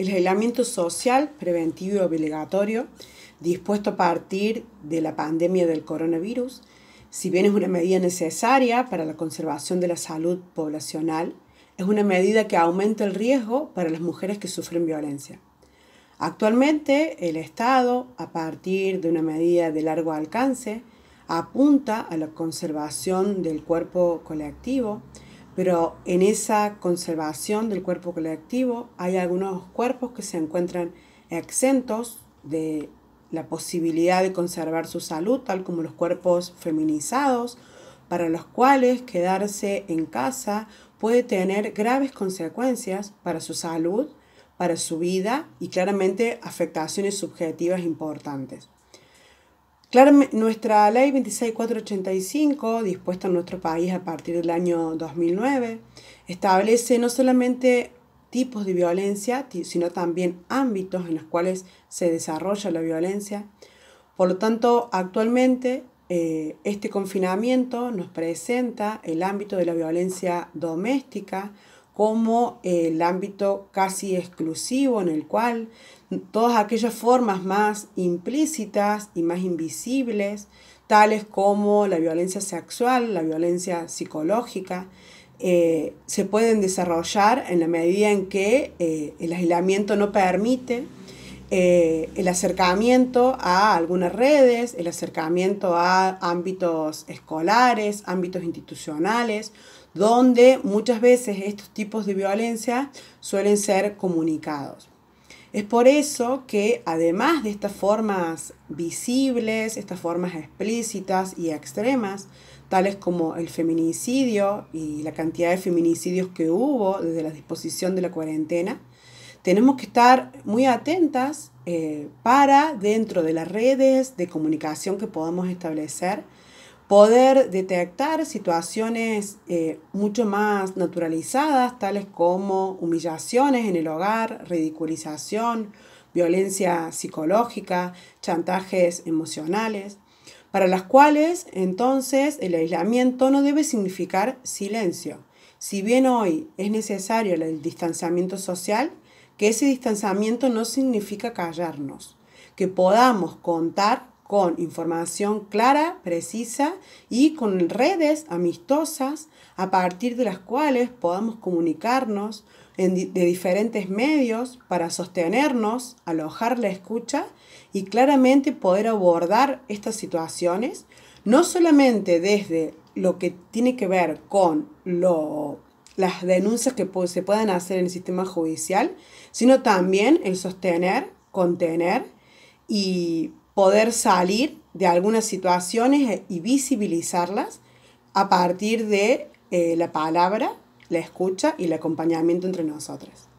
El aislamiento social preventivo y obligatorio, dispuesto a partir de la pandemia del coronavirus, si bien es una medida necesaria para la conservación de la salud poblacional, es una medida que aumenta el riesgo para las mujeres que sufren violencia. Actualmente, el Estado, a partir de una medida de largo alcance, apunta a la conservación del cuerpo colectivo, pero en esa conservación del cuerpo colectivo hay algunos cuerpos que se encuentran exentos de la posibilidad de conservar su salud, tal como los cuerpos feminizados, para los cuales quedarse en casa puede tener graves consecuencias para su salud, para su vida y claramente afectaciones subjetivas importantes nuestra ley 26485, dispuesta en nuestro país a partir del año 2009, establece no solamente tipos de violencia, sino también ámbitos en los cuales se desarrolla la violencia. Por lo tanto, actualmente eh, este confinamiento nos presenta el ámbito de la violencia doméstica, como el ámbito casi exclusivo en el cual todas aquellas formas más implícitas y más invisibles, tales como la violencia sexual, la violencia psicológica, eh, se pueden desarrollar en la medida en que eh, el aislamiento no permite eh, el acercamiento a algunas redes, el acercamiento a ámbitos escolares, ámbitos institucionales, donde muchas veces estos tipos de violencia suelen ser comunicados. Es por eso que además de estas formas visibles, estas formas explícitas y extremas, tales como el feminicidio y la cantidad de feminicidios que hubo desde la disposición de la cuarentena, tenemos que estar muy atentas eh, para dentro de las redes de comunicación que podamos establecer, poder detectar situaciones eh, mucho más naturalizadas, tales como humillaciones en el hogar, ridiculización, violencia psicológica, chantajes emocionales, para las cuales entonces el aislamiento no debe significar silencio. Si bien hoy es necesario el distanciamiento social, que ese distanciamiento no significa callarnos, que podamos contar con información clara, precisa y con redes amistosas a partir de las cuales podamos comunicarnos de diferentes medios para sostenernos, alojar la escucha y claramente poder abordar estas situaciones, no solamente desde lo que tiene que ver con lo las denuncias que se puedan hacer en el sistema judicial, sino también el sostener, contener y poder salir de algunas situaciones e-, y visibilizarlas a partir de eh, la palabra, la escucha y el acompañamiento entre nosotras.